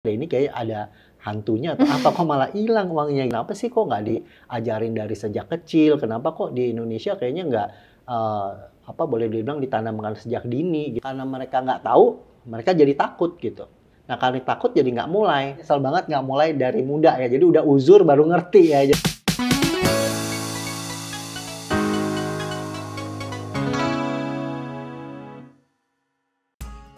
Nah, ini kayak ada hantunya atau apa kok malah hilang uangnya kenapa sih kok nggak diajarin dari sejak kecil kenapa kok di Indonesia kayaknya nggak uh, apa boleh dibilang ditanamkan sejak dini gitu. karena mereka nggak tahu mereka jadi takut gitu nah karena takut jadi nggak mulai Sel banget nggak mulai dari muda ya jadi udah uzur baru ngerti ya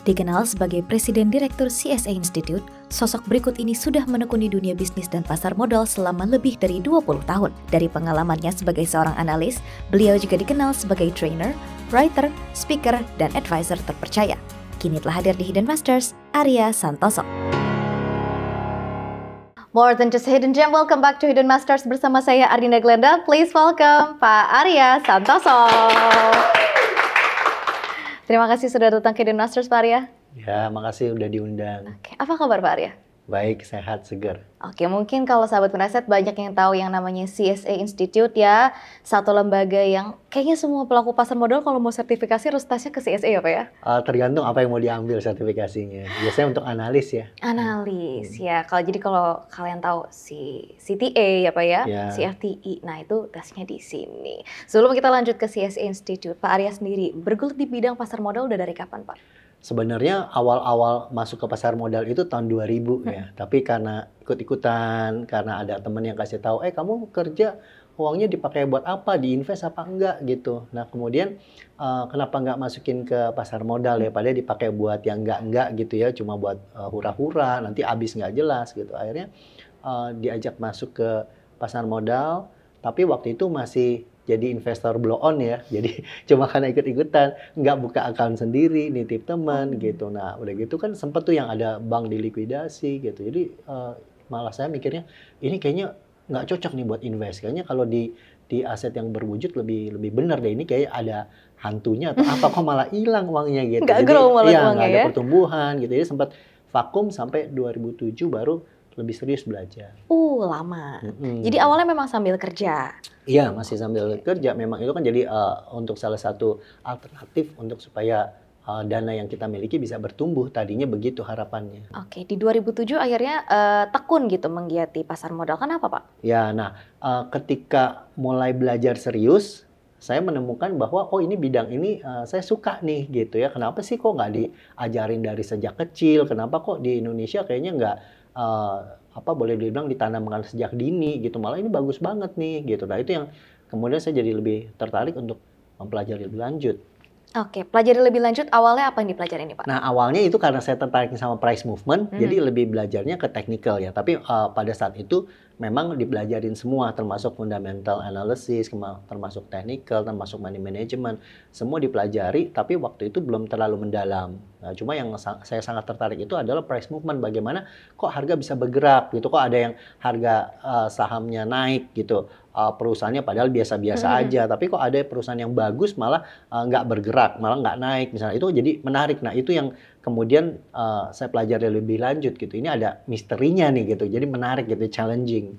Dikenal sebagai Presiden Direktur CSA Institute, sosok berikut ini sudah menekuni dunia bisnis dan pasar modal selama lebih dari 20 tahun. Dari pengalamannya sebagai seorang analis, beliau juga dikenal sebagai trainer, writer, speaker, dan advisor terpercaya. Kini telah hadir di Hidden Masters, Arya Santoso. More than just hidden gem, welcome back to Hidden Masters bersama saya Arina Glenda. Please welcome Pak Arya Santoso. Terima kasih sudah datang ke The Masters, Pak Arya. Ya, makasih udah diundang. Oke, apa kabar Pak Arya? baik, sehat, segar. Oke, mungkin kalau sahabat penasihat banyak yang tahu yang namanya CSA Institute ya, satu lembaga yang kayaknya semua pelaku pasar modal kalau mau sertifikasi harus tasnya ke CSA ya Pak ya? Uh, tergantung apa yang mau diambil sertifikasinya. Biasanya untuk analis ya. Analis hmm. ya. Kalau jadi kalau kalian tahu si CTA ya Pak ya, ya. CFTI. Nah, itu tasnya di sini. Sebelum kita lanjut ke CSA Institute, Pak Arya sendiri bergulat di bidang pasar modal udah dari kapan Pak? sebenarnya awal-awal masuk ke pasar modal itu tahun 2000 ya. Hmm. Tapi karena ikut-ikutan, karena ada teman yang kasih tahu, eh kamu kerja uangnya dipakai buat apa, diinvest apa enggak gitu. Nah kemudian uh, kenapa enggak masukin ke pasar modal ya, padahal dipakai buat yang enggak-enggak gitu ya, cuma buat hura eh, hura-hura, nanti habis enggak jelas gitu. Akhirnya uh, diajak masuk ke pasar modal, tapi waktu itu masih jadi investor blow on ya jadi cuma karena ikut-ikutan nggak buka akun sendiri nitip teman hmm. gitu nah udah gitu kan sempat tuh yang ada bank dilikuidasi gitu jadi uh, malah saya mikirnya ini kayaknya nggak cocok nih buat invest kayaknya kalau di di aset yang berwujud lebih lebih benar deh ini kayak ada hantunya atau apa kok malah hilang uangnya gitu nggak jadi grow malah iya, ya, uangnya gak ada pertumbuhan gitu jadi sempat vakum sampai 2007 baru lebih serius belajar. Uh, lama. Mm-hmm. Jadi awalnya memang sambil kerja. Iya, masih sambil kerja. Memang itu kan jadi uh, untuk salah satu alternatif untuk supaya uh, dana yang kita miliki bisa bertumbuh. Tadinya begitu harapannya. Oke, okay. di 2007 akhirnya uh, tekun gitu menggiati pasar modal. Kenapa, Pak? Ya, nah uh, ketika mulai belajar serius, saya menemukan bahwa oh ini bidang ini uh, saya suka nih gitu ya. Kenapa sih kok nggak diajarin dari sejak kecil? Kenapa kok di Indonesia kayaknya nggak uh, apa boleh dibilang ditanamkan sejak dini gitu malah ini bagus banget nih gitu nah itu yang kemudian saya jadi lebih tertarik untuk mempelajari lebih lanjut Oke, pelajari lebih lanjut awalnya apa yang dipelajari ini Pak? Nah awalnya itu karena saya tertarik sama price movement, hmm. jadi lebih belajarnya ke technical ya. Tapi uh, pada saat itu memang dipelajarin semua, termasuk fundamental analysis, termasuk technical, termasuk money management, semua dipelajari. Tapi waktu itu belum terlalu mendalam. Nah, cuma yang saya sangat tertarik itu adalah price movement, bagaimana kok harga bisa bergerak gitu, kok ada yang harga uh, sahamnya naik gitu uh, perusahaannya padahal biasa-biasa hmm. aja tapi kok ada perusahaan yang bagus malah uh, bergerak malah nggak naik misalnya itu jadi menarik nah itu yang kemudian uh, saya pelajari lebih lanjut gitu ini ada misterinya nih gitu jadi menarik gitu challenging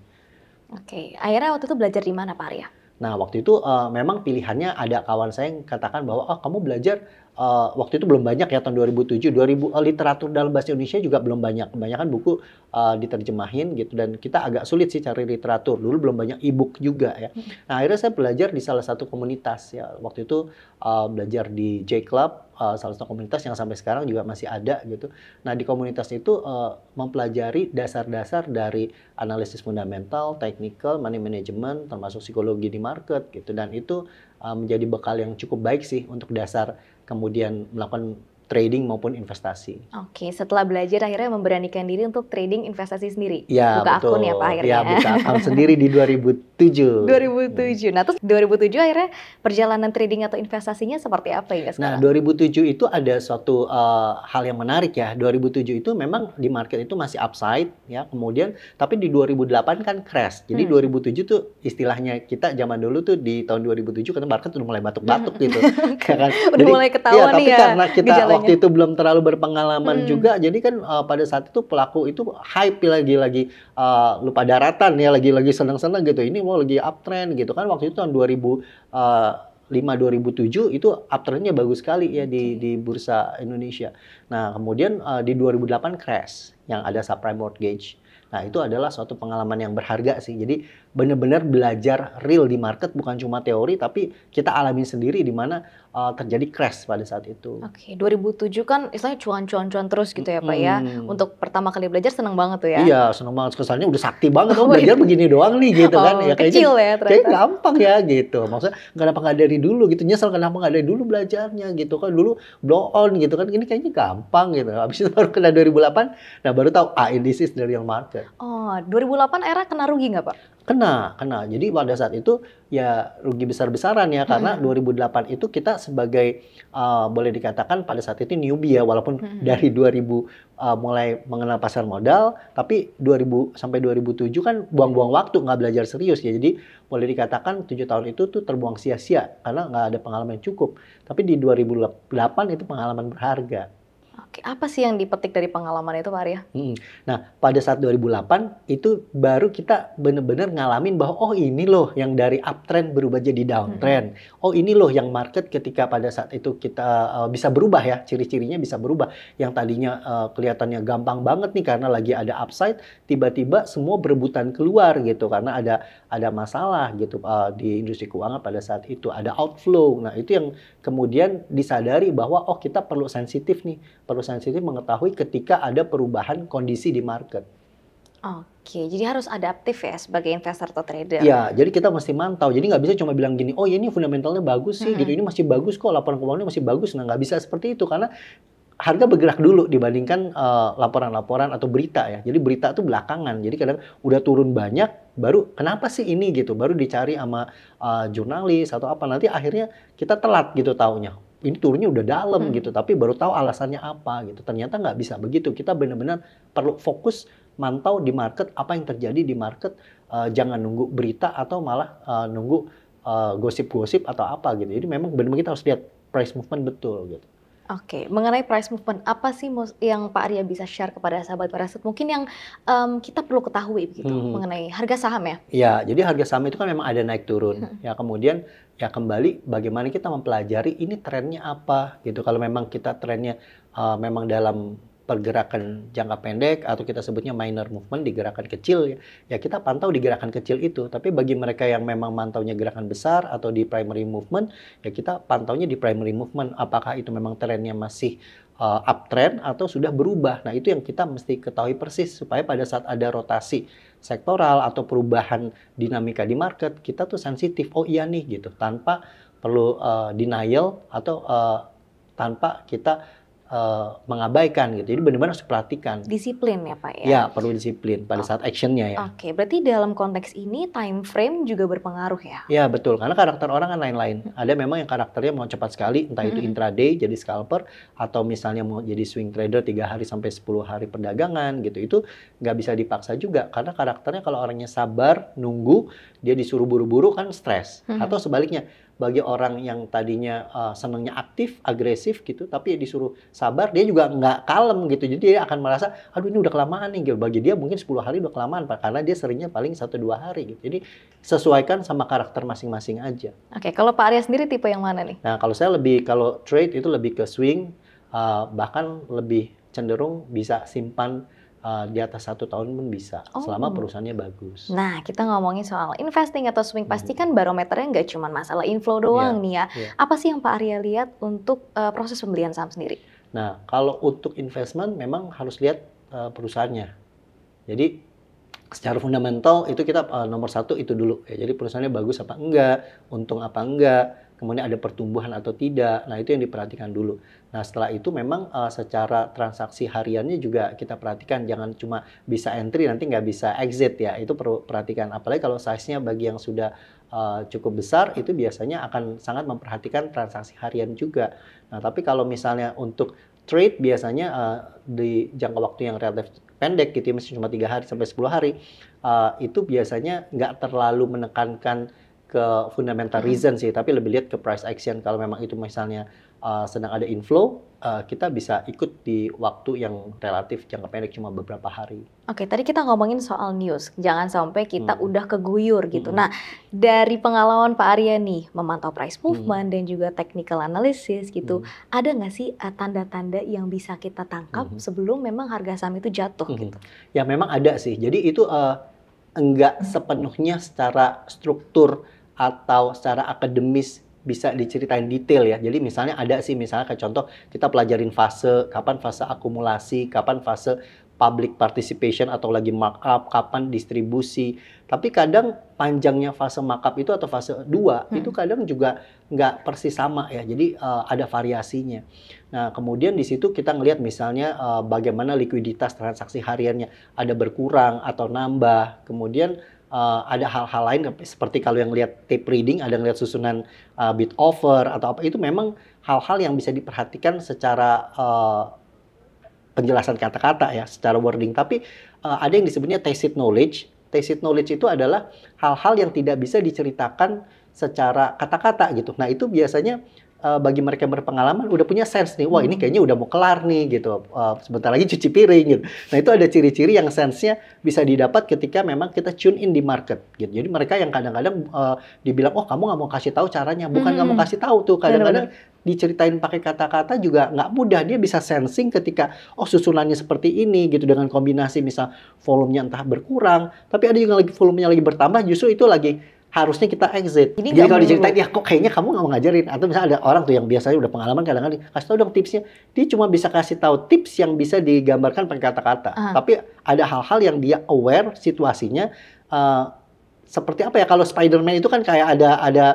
oke okay. akhirnya waktu itu belajar di mana Pak Arya? Nah waktu itu uh, memang pilihannya ada kawan saya yang katakan bahwa oh kamu belajar uh, waktu itu belum banyak ya tahun 2007 2000 uh, literatur dalam bahasa Indonesia juga belum banyak kebanyakan buku uh, diterjemahin gitu dan kita agak sulit sih cari literatur dulu belum banyak e-book juga ya hmm. nah akhirnya saya belajar di salah satu komunitas ya waktu itu uh, belajar di J Club uh, salah satu komunitas yang sampai sekarang juga masih ada gitu. Nah di komunitas itu uh, mempelajari dasar-dasar dari analisis fundamental, technical, money management, termasuk psikologi di market gitu. Dan itu menjadi bekal yang cukup baik sih untuk dasar kemudian melakukan trading maupun investasi. Oke, setelah belajar akhirnya memberanikan diri untuk trading investasi sendiri. Ya, buka betul. akun ya Pak akhirnya. Ya, buka akun sendiri di 2007. 2007. Nah, terus 2007 akhirnya perjalanan trading atau investasinya seperti apa ya sekarang? Nah, 2007 itu ada suatu uh, hal yang menarik ya. 2007 itu memang di market itu masih upside ya. Kemudian tapi di 2008 kan crash. Jadi hmm. 2007 tuh istilahnya kita zaman dulu tuh di tahun 2007 kan market udah mulai batuk-batuk gitu. Ya kan? Udah Jadi, mulai ketahuan ya. Tapi ya, karena kita waktu itu belum terlalu berpengalaman hmm. juga. Jadi kan uh, pada saat itu pelaku itu hype lagi-lagi uh, eh, lupa daratan ya, lagi-lagi senang-senang gitu. Ini mau lagi uptrend gitu kan waktu itu tahun 2000 uh, 2005 2007 itu uptrendnya bagus sekali ya di di bursa Indonesia. Nah, kemudian uh, di 2008 crash yang ada subprime mortgage. Nah, itu adalah suatu pengalaman yang berharga sih. Jadi benar-benar belajar real di market bukan cuma teori tapi kita alamin sendiri di mana uh, terjadi crash pada saat itu. Oke, okay. 2007 kan istilahnya cuan-cuan-cuan terus gitu ya Pak hmm. ya. Untuk pertama kali belajar seneng banget tuh ya. Iya, seneng banget. Kesannya udah sakti banget oh, oh belajar iya. begini doang nih gitu kan. oh, kan. Ya, kecil ya, kayaknya, ya ternyata. Kayak gampang ya gitu. Maksudnya kenapa nggak dari dulu gitu. Nyesel kenapa nggak dari dulu belajarnya gitu kan. Dulu blow on gitu kan. Ini kayaknya gampang gitu. Habis itu baru kena 2008, nah baru tahu ah ini is the real market. Oh, 2008 era kena rugi nggak Pak? Kena, kena. Jadi pada saat itu ya rugi besar-besaran ya karena hmm. 2008 itu kita sebagai uh, boleh dikatakan pada saat itu newbie ya walaupun hmm. dari 2000 uh, mulai mengenal pasar modal tapi 2000 sampai 2007 kan buang-buang waktu nggak belajar serius ya. Jadi boleh dikatakan tujuh tahun itu tuh terbuang sia-sia karena nggak ada pengalaman yang cukup. Tapi di 2008 itu pengalaman berharga. Oke, apa sih yang dipetik dari pengalaman itu, Pak Arya? Hmm. Nah, pada saat 2008 itu baru kita benar-benar ngalamin bahwa oh ini loh yang dari uptrend berubah jadi downtrend. Hmm. Oh ini loh yang market ketika pada saat itu kita uh, bisa berubah ya, ciri-cirinya bisa berubah. Yang tadinya uh, kelihatannya gampang banget nih karena lagi ada upside, tiba-tiba semua berebutan keluar gitu karena ada ada masalah gitu uh, di industri keuangan pada saat itu ada outflow. Nah, itu yang kemudian disadari bahwa oh kita perlu sensitif nih Perlu sensitif mengetahui ketika ada perubahan kondisi di market. Oke, jadi harus adaptif ya sebagai investor atau trader. Ya, jadi kita mesti mantau. Jadi nggak bisa cuma bilang gini, oh ya ini fundamentalnya bagus sih, mm -hmm. gitu ini masih bagus kok, laporan keuangannya masih bagus. Nah nggak bisa seperti itu karena harga bergerak dulu dibandingkan eh, laporan-laporan uh, atau berita ya. Jadi berita itu belakangan. Jadi kadang udah turun banyak, baru kenapa sih ini gitu, baru dicari sama uh, jurnalis atau apa nanti akhirnya kita telat gitu taunya ini turunnya udah dalam hmm. gitu tapi baru tahu alasannya apa gitu ternyata nggak bisa begitu kita benar-benar perlu fokus mantau di market apa yang terjadi di market uh, jangan nunggu berita atau malah uh, nunggu gosip eh, gosip-gosip atau apa gitu jadi memang benar-benar kita harus lihat price movement betul gitu Oke, okay. mengenai price movement, apa sih yang Pak Arya bisa share kepada sahabat parasut? Mungkin yang um, kita perlu ketahui begitu hmm. mengenai harga saham ya? Iya, jadi harga saham itu kan memang ada naik turun. Hmm. Ya, kemudian ya kembali bagaimana kita mempelajari ini trennya apa gitu kalau memang kita trennya uh, memang dalam pergerakan jangka pendek atau kita sebutnya minor movement di gerakan kecil ya kita pantau di gerakan kecil itu tapi bagi mereka yang memang mantaunya gerakan besar atau di primary movement ya kita pantaunya di primary movement apakah itu memang trennya masih uh, uptrend atau sudah berubah nah itu yang kita mesti ketahui persis supaya pada saat ada rotasi sektoral atau perubahan dinamika di market kita tuh sensitif oh iya nih gitu tanpa perlu uh, denial atau uh, tanpa kita uh, mengabaikan gitu. Jadi benar-benar harus diperhatikan. Disiplin ya Pak ya? Ya perlu disiplin pada oh. saat actionnya ya. Oke, okay. berarti dalam konteks ini time frame juga berpengaruh ya? Ya betul, karena karakter orang kan lain-lain. Hmm. Ada memang yang karakternya mau cepat sekali, entah itu hmm. intraday jadi scalper, atau misalnya mau jadi swing trader tiga hari sampai 10 hari perdagangan gitu. Itu nggak bisa dipaksa juga, karena karakternya kalau orangnya sabar, nunggu, dia disuruh buru-buru kan stres. Hmm. Atau sebaliknya, bagi orang yang tadinya uh, senangnya aktif, agresif gitu, tapi disuruh sabar, dia juga nggak kalem gitu. Jadi dia akan merasa, aduh ini udah kelamaan nih. Gitu. Bagi dia mungkin 10 hari udah kelamaan, pak, karena dia seringnya paling 1-2 hari gitu. Jadi sesuaikan sama karakter masing-masing aja. Oke, kalau Pak Arya sendiri tipe yang mana nih? Nah, kalau saya lebih, kalau trade itu lebih ke swing, uh, bahkan lebih cenderung bisa simpan uh, di atas satu tahun pun bisa oh. selama perusahaannya bagus. Nah kita ngomongin soal investing atau swing pasti hmm. kan barometernya nggak cuma masalah inflow iya, doang yeah. nih ya. Yeah. Apa sih yang Pak Arya lihat untuk uh, proses pembelian saham sendiri? Nah kalau untuk investment memang harus lihat uh, perusahaannya. Jadi secara fundamental itu kita uh, nomor satu itu dulu ya. Jadi perusahaannya bagus apa enggak, untung apa enggak kemudian ada pertumbuhan atau tidak. Nah, itu yang diperhatikan dulu. Nah, setelah itu memang uh, secara transaksi hariannya juga kita perhatikan. Jangan cuma bisa entry, nanti nggak bisa exit ya. Itu perlu perhatikan. Apalagi kalau size-nya bagi yang sudah uh, cukup besar, itu biasanya akan sangat memperhatikan transaksi harian juga. Nah, tapi kalau misalnya untuk trade biasanya uh, di jangka waktu yang relatif pendek gitu ya, cuma tiga hari sampai 10 hari, uh, itu biasanya nggak terlalu menekankan ke fundamental mm-hmm. reason sih, tapi lebih lihat ke price action. Kalau memang itu misalnya uh, sedang ada inflow, uh, kita bisa ikut di waktu yang relatif jangka pendek cuma beberapa hari. Oke, tadi kita ngomongin soal news, jangan sampai kita hmm. udah keguyur gitu. Hmm. Nah, dari pengalaman Pak Arya nih memantau price mm-hmm. movement hmm. dan juga technical analysis gitu, hmm. ada nggak sih uh, tanda-tanda uh, yang bisa kita tangkap hmm. sebelum memang harga saham itu jatuh hmm. gitu? Ya memang ada sih. Jadi itu uh, enggak sepenuhnya secara struktur atau secara akademis bisa diceritain detail ya. Jadi misalnya ada sih misalnya kayak contoh kita pelajarin fase, kapan fase akumulasi, kapan fase public participation atau lagi markup, kapan distribusi. Tapi kadang panjangnya fase markup itu atau fase 2 hmm. itu kadang juga nggak persis sama ya. Jadi uh, ada variasinya. Nah, kemudian di situ kita ngelihat misalnya uh, bagaimana likuiditas transaksi hariannya ada berkurang atau nambah. Kemudian uh, ada hal-hal lain seperti kalau yang lihat tape reading, ada yang lihat susunan uh, bid offer atau apa itu memang hal-hal yang bisa diperhatikan secara uh, penjelasan kata-kata ya, secara wording. Tapi uh, ada yang disebutnya tacit knowledge. Tacit knowledge itu adalah hal-hal yang tidak bisa diceritakan secara kata-kata gitu. Nah, itu biasanya uh, bagi mereka yang berpengalaman udah punya sense nih, wah ini hmm. kayaknya udah mau kelar nih gitu, uh, sebentar lagi cuci piring gitu. Nah itu ada ciri-ciri yang sense-nya bisa didapat ketika memang kita tune in di market gitu. Jadi mereka yang kadang-kadang uh, dibilang, oh kamu nggak mau kasih tahu caranya, bukan nggak hmm. mau kasih tahu tuh kadang-kadang diceritain pakai kata-kata juga nggak mudah dia bisa sensing ketika oh susunannya seperti ini gitu dengan kombinasi misal volumenya entah berkurang tapi ada juga lagi volumenya lagi bertambah justru itu lagi harusnya kita exit. Jadi, Jadi kalau diceritain ya kok kayaknya kamu nggak mau ngajarin atau misalnya ada orang tuh yang biasanya udah pengalaman kadang-kadang kasih tau dong tipsnya. Dia cuma bisa kasih tahu tips yang bisa digambarkan pakai kata-kata. Uh ah. -huh. Tapi ada hal-hal yang dia aware situasinya uh, seperti apa ya kalau Spider-Man itu kan kayak ada ada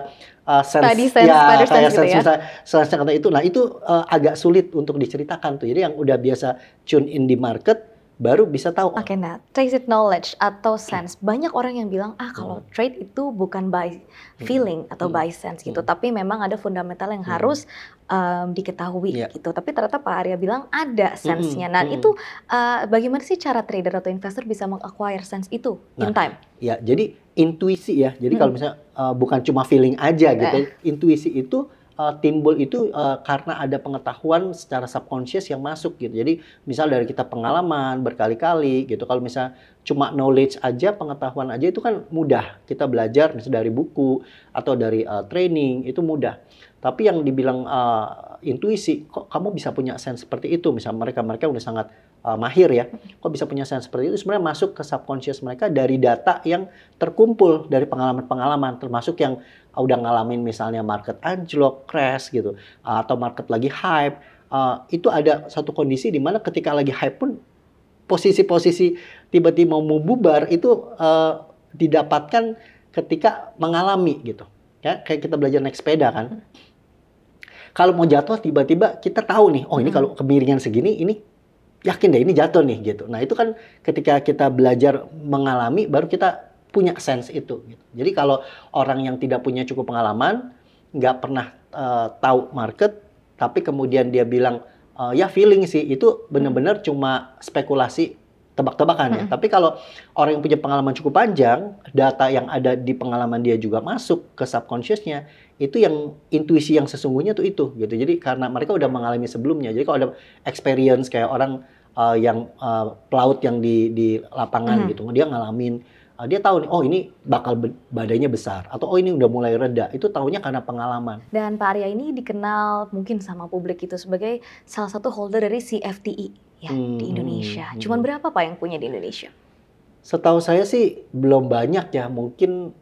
uh, sense, Tadi sense ya kayak sense, gitu sense, ya. sense, sense, itu nah itu uh, agak sulit untuk diceritakan tuh. Jadi yang udah biasa tune in di market baru bisa tahu. Oke, okay, nah tacit knowledge atau hmm. sense. Hmm. Banyak orang yang bilang ah kalau hmm. trade itu bukan by hmm. feeling hmm. atau hmm. by sense gitu, hmm. tapi memang ada fundamental yang hmm. harus um, diketahui yeah. gitu. Tapi ternyata Pak Arya bilang ada hmm. sense-nya. Hmm. Nah hmm. itu uh, bagaimana sih cara trader atau investor bisa mengacquire sense itu nah, in time? Ya, jadi intuisi ya. Jadi hmm. kalau misalnya uh, bukan cuma feeling aja gitu, eh. intuisi itu uh, timbul itu uh, karena ada pengetahuan secara subconscious yang masuk gitu. Jadi misal dari kita pengalaman berkali-kali gitu. Kalau misal cuma knowledge aja, pengetahuan aja itu kan mudah. Kita belajar misal dari buku atau dari uh, training itu mudah. Tapi yang dibilang uh, intuisi, kok kamu bisa punya sense seperti itu? Misal mereka mereka udah sangat uh, mahir ya, kok bisa punya sense seperti itu? Sebenarnya masuk ke subconscious mereka dari data yang terkumpul dari pengalaman-pengalaman, termasuk yang Ah, udah ngalamin misalnya market anjlok, crash gitu, ah, atau market lagi hype, uh, itu ada satu kondisi di mana ketika lagi hype pun posisi-posisi tiba-tiba mau bubar itu uh, didapatkan ketika mengalami gitu. Ya, kayak kita belajar naik sepeda kan. Hmm. Kalau mau jatuh tiba-tiba kita tahu nih, oh ini hmm. kalau kemiringan segini ini yakin deh ini jatuh nih gitu. Nah itu kan ketika kita belajar mengalami baru kita punya sense itu. Gitu. Jadi kalau orang yang tidak punya cukup pengalaman, nggak pernah uh, tahu market, tapi kemudian dia bilang uh, ya feeling sih itu benar-benar cuma spekulasi tebak-tebakan hmm. ya. Tapi kalau orang yang punya pengalaman cukup panjang, data yang ada di pengalaman dia juga masuk ke subconsciousnya, itu yang intuisi yang sesungguhnya tuh itu gitu. Jadi karena mereka udah mengalami sebelumnya. Jadi kalau ada experience kayak orang uh, yang uh, pelaut yang di di lapangan hmm. gitu, dia ngalamin Ah, dia tahu nih, oh ini bakal badainya besar atau oh ini udah mulai reda. Itu tahunya karena pengalaman. Dan Pak Arya ini dikenal mungkin sama publik itu sebagai salah satu holder dari CFTI e, ya hmm, di Indonesia. Hmm. Cuman berapa Pak yang punya di Indonesia? Setahu saya sih belum banyak ya, mungkin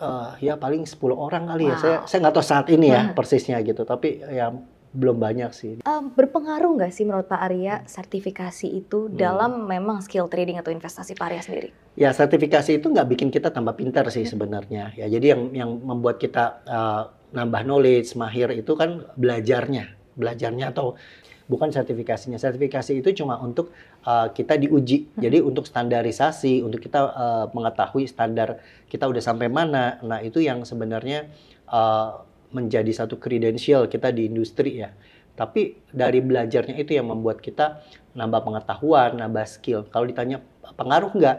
uh, ya paling 10 orang kali ya. wow. ya. Saya saya nggak tahu saat ini ya nah. persisnya gitu, tapi ya belum banyak sih. Um, berpengaruh nggak sih menurut Pak Arya sertifikasi itu hmm. dalam memang skill trading atau investasi Pak Arya sendiri? Ya sertifikasi itu nggak bikin kita tambah pintar sih hmm. sebenarnya. Ya jadi yang yang membuat kita uh, nambah knowledge, mahir itu kan belajarnya, belajarnya atau bukan sertifikasinya. Sertifikasi itu cuma untuk uh, kita diuji. Hmm. Jadi untuk standarisasi, untuk kita uh, mengetahui standar kita udah sampai mana. Nah itu yang sebenarnya uh, menjadi satu kredensial kita di industri ya. Tapi dari belajarnya itu yang membuat kita nambah pengetahuan, nambah skill. Kalau ditanya pengaruh nggak?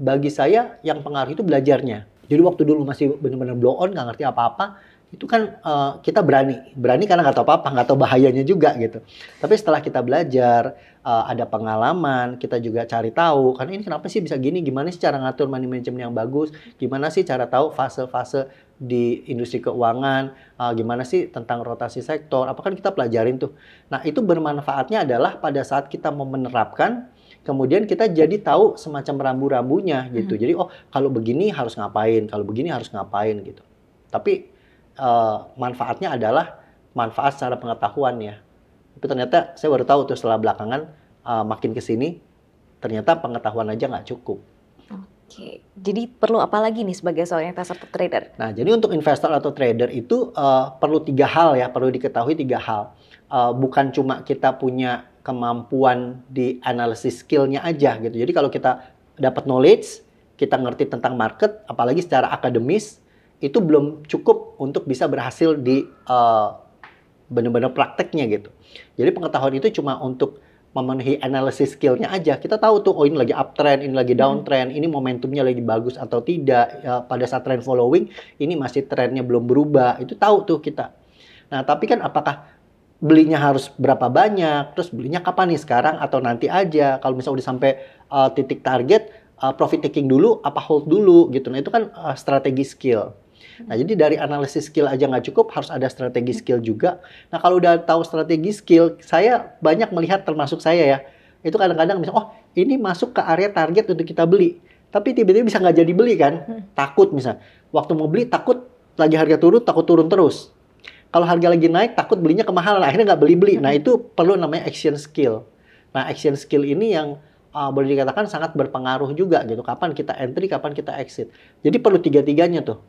Bagi saya yang pengaruh itu belajarnya. Jadi waktu dulu masih benar-benar blow on, nggak ngerti apa-apa, itu kan uh, kita berani. Berani karena nggak tahu apa-apa, nggak tahu bahayanya juga gitu. Tapi setelah kita belajar, uh, ada pengalaman, kita juga cari tahu. Karena ini kenapa sih bisa gini, gimana sih cara ngatur money management yang bagus, gimana sih cara tahu fase-fase di industri keuangan, uh, gimana sih tentang rotasi sektor, apa kan kita pelajarin tuh. Nah itu bermanfaatnya adalah pada saat kita mau menerapkan, kemudian kita jadi tahu semacam rambu-rambunya gitu. Hmm. Jadi oh kalau begini harus ngapain, kalau begini harus ngapain gitu. Tapi uh, manfaatnya adalah manfaat secara pengetahuan ya. Tapi ternyata saya baru tahu tuh setelah belakangan uh, makin kesini ternyata pengetahuan aja nggak cukup. Oke, jadi perlu apa lagi nih sebagai seorang investor atau trader? Nah, jadi untuk investor atau trader itu uh, perlu tiga hal ya, perlu diketahui tiga hal. Uh, bukan cuma kita punya kemampuan di analisis skillnya aja gitu. Jadi kalau kita dapat knowledge, kita ngerti tentang market, apalagi secara akademis, itu belum cukup untuk bisa berhasil di uh, benar-benar prakteknya gitu. Jadi pengetahuan itu cuma untuk memenuhi analisis skillnya aja kita tahu tuh oh ini lagi uptrend ini lagi hmm. downtrend ini momentumnya lagi bagus atau tidak ya, pada saat trend following ini masih trennya belum berubah itu tahu tuh kita nah tapi kan apakah belinya harus berapa banyak terus belinya kapan nih sekarang atau nanti aja kalau misalnya udah sampai uh, titik target uh, profit taking dulu apa hold dulu gitu nah itu kan uh, strategi skill Hmm. Nah, jadi dari analisis skill aja nggak cukup, harus ada strategi skill juga. Nah, kalau udah tahu strategi skill, saya banyak melihat termasuk saya ya, itu kadang-kadang misalnya, oh ini masuk ke area target untuk kita beli. Tapi tiba-tiba bisa nggak jadi beli kan? Hmm. Takut misalnya. Waktu mau beli, takut lagi harga turun, takut turun terus. Kalau harga lagi naik, takut belinya kemahalan. Akhirnya nggak beli-beli. Nah, hmm. itu perlu namanya action skill. Nah, action skill ini yang uh, boleh dikatakan sangat berpengaruh juga gitu. Kapan kita entry, kapan kita exit. Jadi perlu tiga-tiganya tuh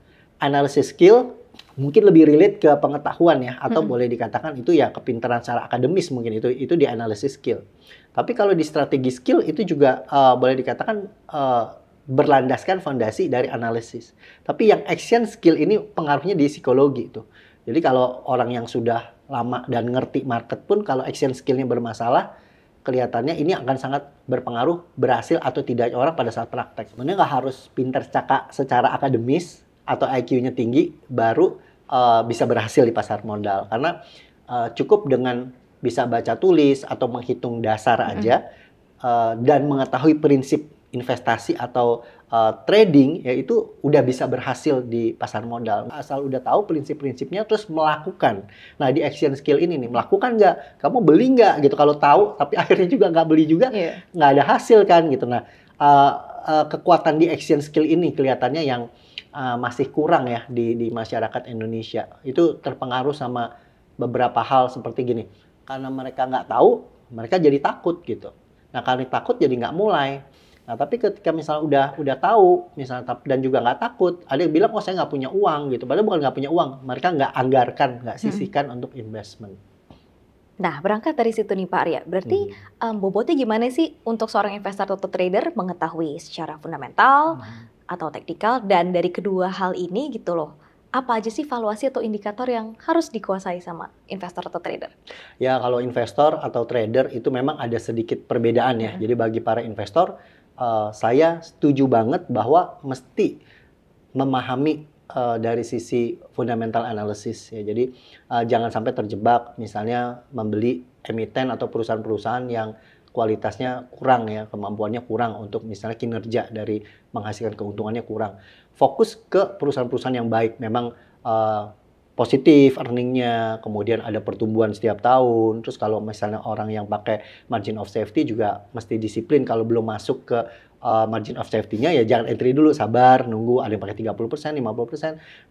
analisis skill mungkin lebih relate ke pengetahuan ya atau hmm. boleh dikatakan itu ya kepintaran secara akademis mungkin itu itu di analisis skill. Tapi kalau di strategi skill itu juga uh, boleh dikatakan uh, berlandaskan fondasi dari analisis. Tapi yang action skill ini pengaruhnya di psikologi itu. Jadi kalau orang yang sudah lama dan ngerti market pun kalau action skillnya bermasalah kelihatannya ini akan sangat berpengaruh berhasil atau tidak orang pada saat praktek. Sebenarnya nggak harus pinter secara, secara akademis, atau IQ-nya tinggi baru uh, bisa berhasil di pasar modal karena uh, cukup dengan bisa baca tulis atau menghitung dasar aja mm -hmm. uh, dan mengetahui prinsip investasi atau uh, trading yaitu udah bisa berhasil di pasar modal asal udah tahu prinsip-prinsipnya terus melakukan nah di action skill ini nih melakukan nggak kamu beli nggak gitu kalau tahu tapi akhirnya juga nggak beli juga iya. nggak yeah. ada hasil kan gitu nah uh, uh, kekuatan di action skill ini kelihatannya yang Eh, masih kurang ya di di masyarakat Indonesia. Itu terpengaruh sama beberapa hal seperti gini. Karena mereka nggak tahu, mereka jadi takut gitu. Nah karena takut jadi nggak mulai. Nah tapi ketika misalnya udah udah tahu, misalnya dan juga nggak takut, ada yang bilang oh saya nggak punya uang gitu. Padahal bukan nggak punya uang, mereka nggak anggarkan, nggak hmm. sisihkan hmm. untuk investment. Nah, berangkat dari situ nih Pak Arya, berarti hmm. um, bobotnya gimana sih untuk seorang investor atau trader mengetahui secara fundamental, hmm atau teknikal dan dari kedua hal ini gitu loh apa aja sih valuasi atau indikator yang harus dikuasai sama investor atau trader? Ya kalau investor atau trader itu memang ada sedikit perbedaan ya. Hmm. Jadi bagi para investor, uh, saya setuju banget bahwa mesti memahami uh, dari sisi fundamental analysis ya. Jadi uh, jangan sampai terjebak misalnya membeli emiten atau perusahaan-perusahaan yang kualitasnya kurang ya, kemampuannya kurang untuk misalnya kinerja dari menghasilkan keuntungannya kurang. Fokus ke perusahaan-perusahaan yang baik, memang uh, positif earningnya, kemudian ada pertumbuhan setiap tahun. Terus kalau misalnya orang yang pakai margin of safety juga mesti disiplin kalau belum masuk ke uh, margin of safety-nya ya jangan entry dulu, sabar, nunggu ada yang pakai 30%, 50%.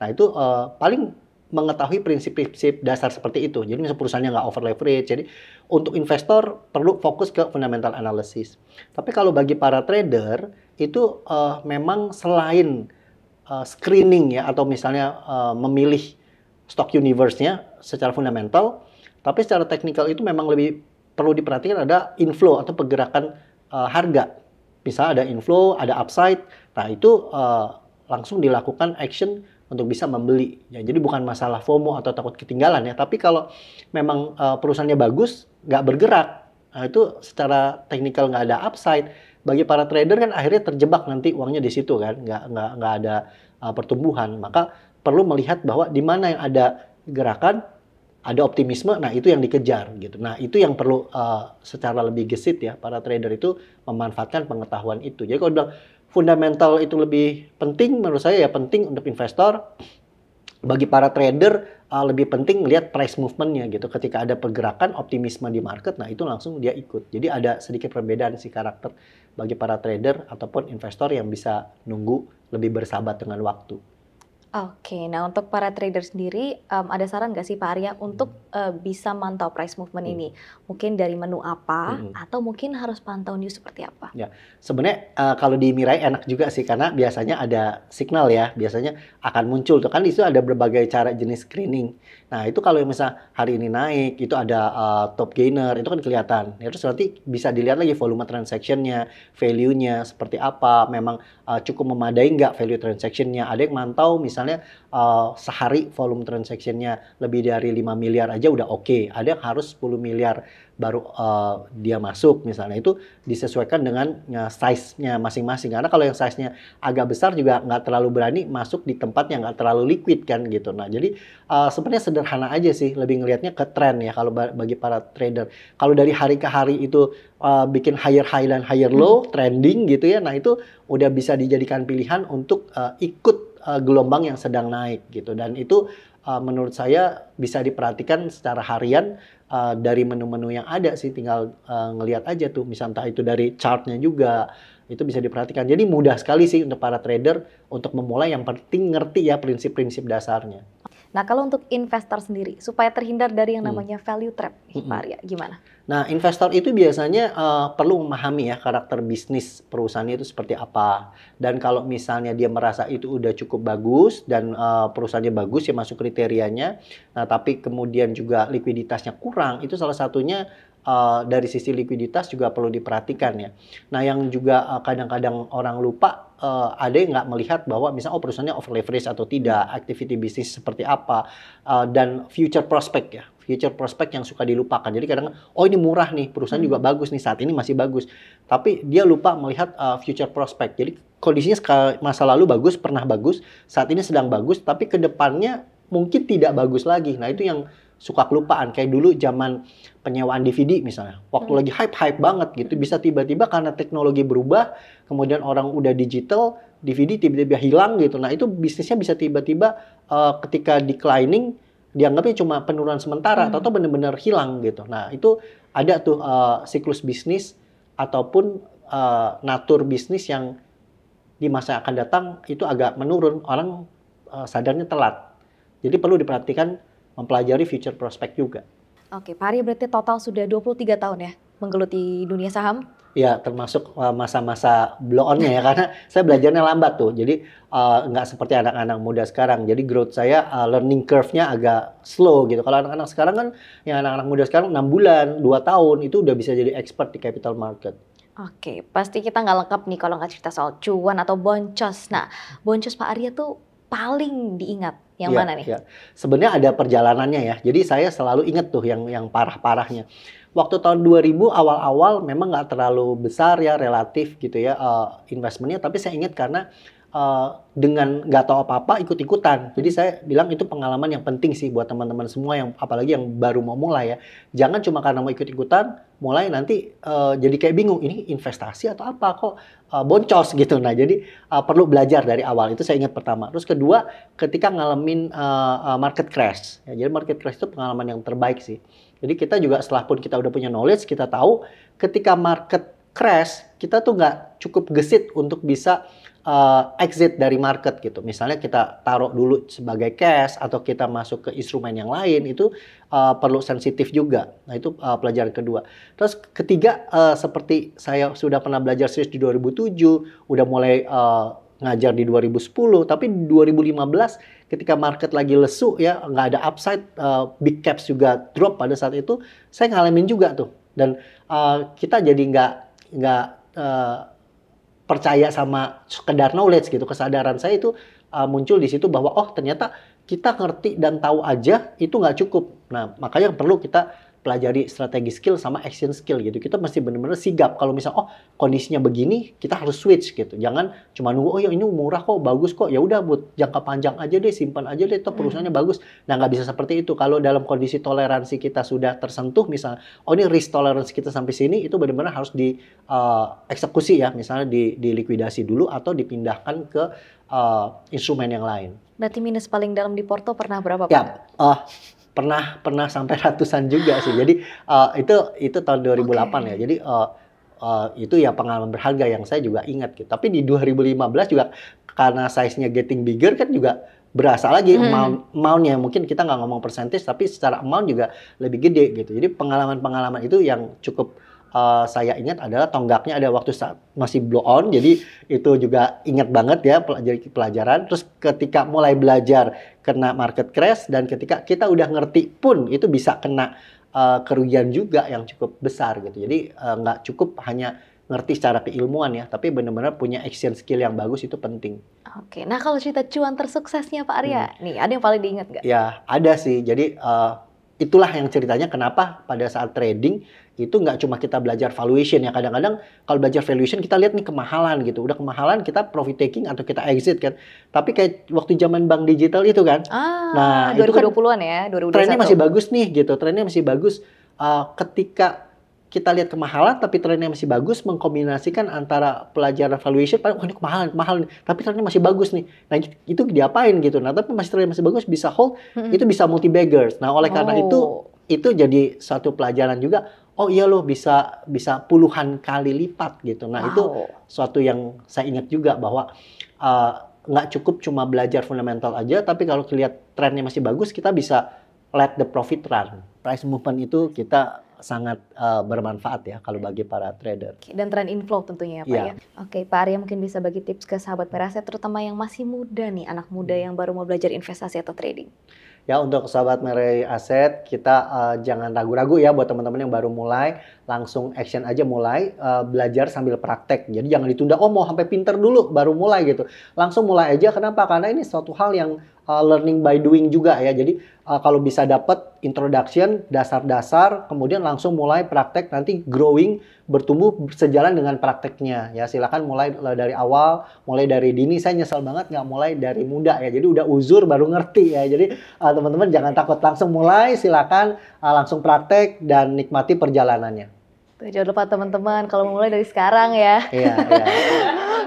Nah itu uh, paling mengetahui prinsip-prinsip dasar seperti itu. Jadi misalnya perusahaannya nggak over leverage, jadi untuk investor perlu fokus ke fundamental analysis. Tapi kalau bagi para trader itu uh, memang selain uh, screening ya atau misalnya uh, memilih stock universe-nya secara fundamental, tapi secara teknikal itu memang lebih perlu diperhatikan ada inflow atau pergerakan uh, harga. Bisa ada inflow, ada upside. Nah, itu uh, langsung dilakukan action untuk bisa membeli. Ya, jadi bukan masalah FOMO atau takut ketinggalan ya, tapi kalau memang uh, perusahaannya bagus, nggak bergerak, nah, itu secara teknikal nggak ada upside. Bagi para trader kan akhirnya terjebak nanti uangnya di situ kan, nggak nggak nggak ada uh, pertumbuhan. Maka perlu melihat bahwa di mana yang ada gerakan, ada optimisme, nah itu yang dikejar gitu. Nah itu yang perlu uh, secara lebih gesit ya para trader itu memanfaatkan pengetahuan itu. Jadi kalau bilang fundamental itu lebih penting menurut saya ya penting untuk investor bagi para trader uh, lebih penting melihat price movementnya gitu ketika ada pergerakan optimisme di market nah itu langsung dia ikut jadi ada sedikit perbedaan si karakter bagi para trader ataupun investor yang bisa nunggu lebih bersahabat dengan waktu Oke, nah untuk para trader sendiri, um, ada saran nggak sih Pak Arya untuk uh, bisa mantau price movement hmm. ini? Mungkin dari menu apa, hmm. atau mungkin harus pantau news seperti apa? Ya, sebenarnya uh, kalau di Mirai enak juga sih karena biasanya ada signal ya, biasanya akan muncul tuh kan itu ada berbagai cara jenis screening. Nah itu kalau misal hari ini naik, itu ada uh, top gainer, itu kan kelihatan. Ya, terus nanti bisa dilihat lagi volume transaksinya, value-nya seperti apa, memang uh, cukup memadai nggak value transaksinya? Ada yang mantau misalnya misalnya uh, sehari volume transactionnya lebih dari 5 miliar aja udah oke. Okay. Ada yang harus 10 miliar baru uh, dia masuk misalnya itu disesuaikan dengan uh, size-nya masing-masing. Karena kalau yang size-nya agak besar juga nggak terlalu berani masuk di tempat yang nggak terlalu liquid kan gitu. Nah jadi uh, sebenarnya sederhana aja sih lebih ngelihatnya ke trend ya kalau bagi para trader. Kalau dari hari ke hari itu uh, bikin higher high dan higher low hmm. trending gitu ya. Nah itu udah bisa dijadikan pilihan untuk uh, ikut uh, gelombang yang sedang naik gitu dan itu uh, menurut saya bisa diperhatikan secara harian uh, dari menu-menu yang ada sih tinggal uh, ngelihat aja tuh misalnya itu dari chartnya juga itu bisa diperhatikan jadi mudah sekali sih untuk para trader untuk memulai yang penting ngerti ya prinsip-prinsip dasarnya Nah, kalau untuk investor sendiri, supaya terhindar dari yang hmm. namanya value trap, nih, hmm. Pak Arya, gimana? Nah, investor itu biasanya uh, perlu memahami ya karakter bisnis perusahaannya itu seperti apa. Dan kalau misalnya dia merasa itu udah cukup bagus dan uh, perusahaannya bagus ya masuk kriterianya, nah tapi kemudian juga likuiditasnya kurang, itu salah satunya Eh, dari sisi likuiditas juga perlu diperhatikan ya. Nah yang juga eh, kadang-kadang uh, orang lupa uh, ada yang nggak melihat bahwa misalnya oh perusahaannya over leverage atau tidak, activity bisnis seperti apa uh, dan future prospect ya future prospect yang suka dilupakan. Jadi kadang oh ini murah nih, perusahaan hmm. juga bagus nih saat ini masih bagus. Tapi dia lupa melihat uh, future prospect. Jadi kondisinya masa lalu bagus, pernah bagus, saat ini sedang bagus, tapi ke depannya mungkin tidak bagus lagi. Nah, itu yang suka kelupaan kayak dulu zaman penyewaan DVD misalnya waktu hmm. lagi hype hype banget gitu bisa tiba-tiba karena teknologi berubah kemudian orang udah digital DVD tiba-tiba hilang gitu nah itu bisnisnya bisa tiba-tiba uh, ketika declining dianggapnya cuma penurunan sementara hmm. atau benar-benar hilang gitu nah itu ada tuh uh, siklus bisnis ataupun uh, natur bisnis yang di masa yang akan datang itu agak menurun orang uh, sadarnya telat jadi perlu diperhatikan mempelajari future prospect juga. Oke, Pak Arya berarti total sudah 23 tahun ya menggeluti dunia saham? Iya, uh, ya, termasuk masa-masa blow on-nya ya, karena saya belajarnya lambat tuh. Jadi uh, seperti anak-anak muda sekarang. Jadi growth saya, uh, learning curve-nya agak slow gitu. Kalau anak-anak sekarang kan, yang anak-anak muda sekarang 6 bulan, 2 tahun, itu udah bisa jadi expert di capital market. Oke, pasti kita nggak lengkap nih kalau nggak cerita soal cuan atau boncos. Nah, boncos Pak Arya tuh paling diingat? Yang ya, mana nih? Ya. Sebenarnya ada perjalanannya ya. Jadi saya selalu ingat tuh yang yang parah-parahnya. Waktu tahun 2000 awal-awal memang nggak terlalu besar ya relatif gitu ya uh, investmentnya. Tapi saya ingat karena Eh, dengan nggak tahu apa-apa ikut-ikutan. Jadi saya bilang itu pengalaman yang penting sih buat teman-teman semua yang apalagi yang baru mau mulai ya. Jangan cuma karena mau ikut-ikutan, mulai nanti uh, jadi kayak bingung ini investasi atau apa kok uh, boncos gitu. Nah, jadi uh, perlu belajar dari awal. Itu saya ingat pertama. Terus kedua, ketika ngalamin uh, uh, market crash. Ya, jadi market crash itu pengalaman yang terbaik sih. Jadi kita juga setelah pun kita udah punya knowledge, kita tahu ketika market crash, kita tuh nggak cukup gesit untuk bisa uh, exit dari market gitu. Misalnya kita taruh dulu sebagai cash atau kita masuk ke instrumen yang lain itu uh, perlu sensitif juga. Nah itu uh, pelajaran kedua. Terus ketiga uh, seperti saya sudah pernah belajar series di 2007, udah mulai uh, ngajar di 2010, tapi 2015 ketika market lagi lesu ya nggak ada upside, uh, big caps juga drop pada saat itu, saya ngalamin juga tuh dan uh, kita jadi nggak nggak uh, percaya sama sekedar knowledge gitu kesadaran saya itu uh, muncul di situ bahwa oh ternyata kita ngerti dan tahu aja itu nggak cukup nah makanya perlu kita pelajari strategi skill sama action skill gitu. Kita mesti benar-benar sigap kalau misalnya oh kondisinya begini, kita harus switch gitu. Jangan cuma nunggu oh ya ini murah kok, bagus kok. Ya udah buat jangka panjang aja deh, simpan aja deh, toh hmm. perusahaannya hmm. bagus. Nah, nggak bisa seperti itu. Kalau dalam kondisi toleransi kita sudah tersentuh misalnya oh ini risk toleransi kita sampai sini itu benar-benar harus di uh, eksekusi ya, misalnya di dilikuidasi dulu atau dipindahkan ke uh, instrumen yang lain. Berarti minus paling dalam di Porto pernah berapa Pak? Ya, uh, pernah pernah sampai ratusan juga sih. Jadi uh, itu itu tahun 2008 okay. ya. Jadi uh, uh, itu ya pengalaman berharga yang saya juga ingat gitu. Tapi di 2015 juga karena size-nya getting bigger kan juga berasa lagi hmm. amount yang mungkin kita nggak ngomong persentase tapi secara amount juga lebih gede gitu. Jadi pengalaman-pengalaman itu yang cukup Eh, saya ingat adalah tonggaknya ada waktu masih blow on, jadi itu juga ingat banget ya pelajaran. Terus ketika mulai belajar kena market crash dan ketika kita udah ngerti pun itu bisa kena uh, kerugian juga yang cukup besar gitu. Jadi uh, nggak cukup hanya ngerti secara keilmuan ya, tapi benar-benar punya action skill yang bagus itu penting. Oke, nah kalau cerita cuan tersuksesnya Pak Arya, hmm. nih ada yang paling diingat nggak? Ya, ada sih. Jadi uh, itulah yang ceritanya kenapa pada saat trading itu nggak cuma kita belajar valuation ya kadang-kadang kalau belajar valuation kita lihat nih kemahalan gitu udah kemahalan kita profit taking atau kita exit kan tapi kayak waktu zaman bank digital itu kan ah, nah 2020 itu kan ya 2021. trennya masih bagus nih gitu trennya masih bagus uh, ketika kita lihat kemahalan tapi trennya masih bagus mengkombinasikan antara pelajaran valuation paling wah ini kemahalan kemahalan tapi trennya masih bagus nih nah itu diapain gitu nah tapi masih trennya masih bagus bisa hold hmm. itu bisa multi baggers nah oleh karena oh. itu itu jadi satu pelajaran juga oh iya loh bisa bisa puluhan kali lipat gitu nah wow. itu suatu yang saya ingat juga bahwa eh, nggak uh, cukup cuma belajar fundamental aja tapi kalau lihat trennya masih bagus kita bisa let the profit run price movement itu kita sangat uh, bermanfaat ya kalau bagi para trader. Dan tren inflow tentunya ya Pak ya. ya. Oke Pak Arya mungkin bisa bagi tips ke sahabat peraset terutama yang masih muda nih anak muda hmm. yang baru mau belajar investasi atau trading. Ya untuk sahabat Merai Aset kita uh, jangan ragu-ragu ya buat teman-teman yang baru mulai langsung action aja mulai uh, belajar sambil praktek. Jadi jangan ditunda oh mau sampai pinter dulu baru mulai gitu. Langsung mulai aja kenapa? Karena ini suatu hal yang uh, learning by doing juga ya. Jadi uh, kalau bisa dapat introduction, dasar-dasar, kemudian langsung mulai praktek nanti growing bertumbuh sejalan dengan prakteknya ya. Silakan mulai uh, dari awal, mulai dari dini. Saya nyesel banget nggak mulai dari muda ya. Jadi udah uzur baru ngerti ya. Jadi teman uh, teman-teman jangan takut langsung mulai, silakan uh, langsung praktek dan nikmati perjalanannya. jangan lupa teman-teman kalau mulai dari sekarang ya. Iya, iya.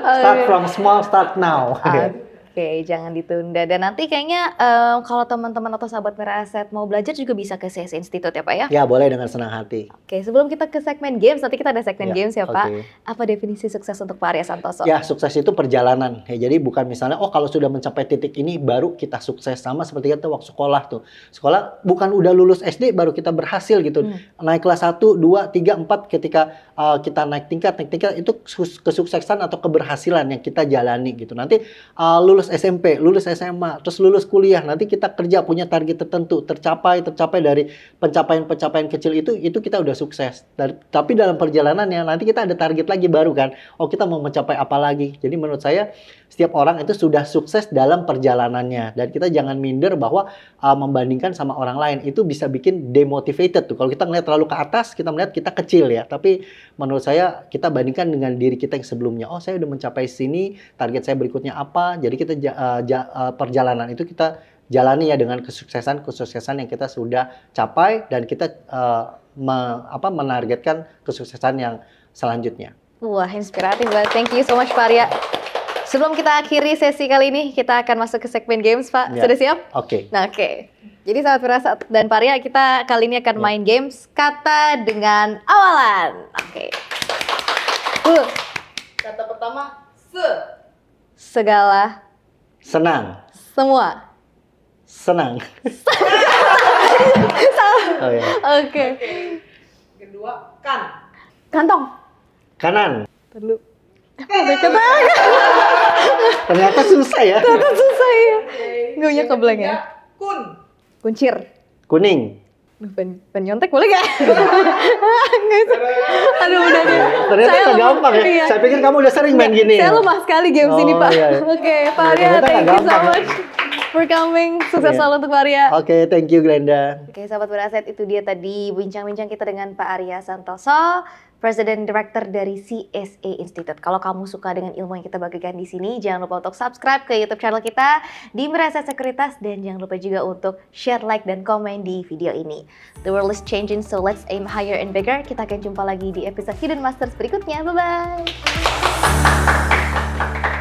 Start from small, start now. Uh, Oke, jangan ditunda. Dan nanti kayaknya um, kalau teman-teman atau sahabat Merah mau belajar juga bisa ke CS Institute ya Pak ya? Ya, boleh dengan senang hati. Oke, sebelum kita ke segmen games, nanti kita ada segmen ya, games ya Pak. Apa definisi sukses untuk Pak Arya Santoso? Ya, sukses itu perjalanan. Ya, jadi bukan misalnya, oh kalau sudah mencapai titik ini baru kita sukses. Sama seperti kita waktu sekolah tuh. Sekolah bukan udah lulus SD baru kita berhasil gitu. Hmm. Naik kelas 1, 2, 3, 4 ketika uh, kita naik tingkat, naik tingkat itu kesuksesan atau keberhasilan yang kita jalani gitu. Nanti uh, lulus lulus SMP, lulus SMA, terus lulus kuliah, nanti kita kerja punya target tertentu, tercapai, tercapai dari pencapaian-pencapaian kecil itu, itu kita udah sukses. Dan, tapi dalam perjalanannya nanti kita ada target lagi baru kan, oh kita mau mencapai apa lagi. Jadi menurut saya setiap orang itu sudah sukses dalam perjalanannya dan kita jangan minder bahwa uh, membandingkan sama orang lain itu bisa bikin demotivated tuh. Kalau kita melihat terlalu ke atas, kita melihat kita kecil ya. Tapi menurut saya kita bandingkan dengan diri kita yang sebelumnya. Oh, saya udah mencapai sini, target saya berikutnya apa? Jadi kita uh, ja, uh, perjalanan itu kita jalani ya dengan kesuksesan-kesuksesan yang kita sudah capai dan kita uh, me, apa, menargetkan kesuksesan yang selanjutnya. Wah, inspiratif banget. Thank you so much, Faria. Sebelum kita akhiri sesi kali ini, kita akan masuk ke segmen games, Pak. Ya. Sudah siap? Oke. Okay. Nah, oke. Okay. Jadi sangat berasa dan Paria, kita kali ini akan ya. main games kata dengan awalan. Oke. Okay. Uh. Kata pertama, se. Segala. Senang. Semua. Senang. Salah. Oh, iya. Oke. Kedua, kan. Kantong. Kanan. Perlu. Eh, kata Ternyata susah ya. Ternyata susah ya. Gak punya kebleng ya. Kun. Kuncir. Kuning. Duh, pen, pen boleh gak? Nggak Aduh udah deh. Ternyata saya gampang ya. Iya. Saya pikir kamu udah sering main gini. Ya. Saya lemah sekali game oh, ini Pak. Iya. iya. Oke, okay, Pak Arya, thank you so ya. much for coming. Sukses selalu untuk Pak Arya. Oke, okay, thank you Glenda. Oke, okay, sahabat beraset itu dia tadi bincang-bincang kita dengan Pak Arya Santoso. President Director dari CSA Institute. Kalau kamu suka dengan ilmu yang kita bagikan di sini, jangan lupa untuk subscribe ke YouTube channel kita di Merasa Sekuritas dan jangan lupa juga untuk share, like, dan komen di video ini. The world is changing, so let's aim higher and bigger. Kita akan jumpa lagi di episode Hidden Masters berikutnya. Bye-bye!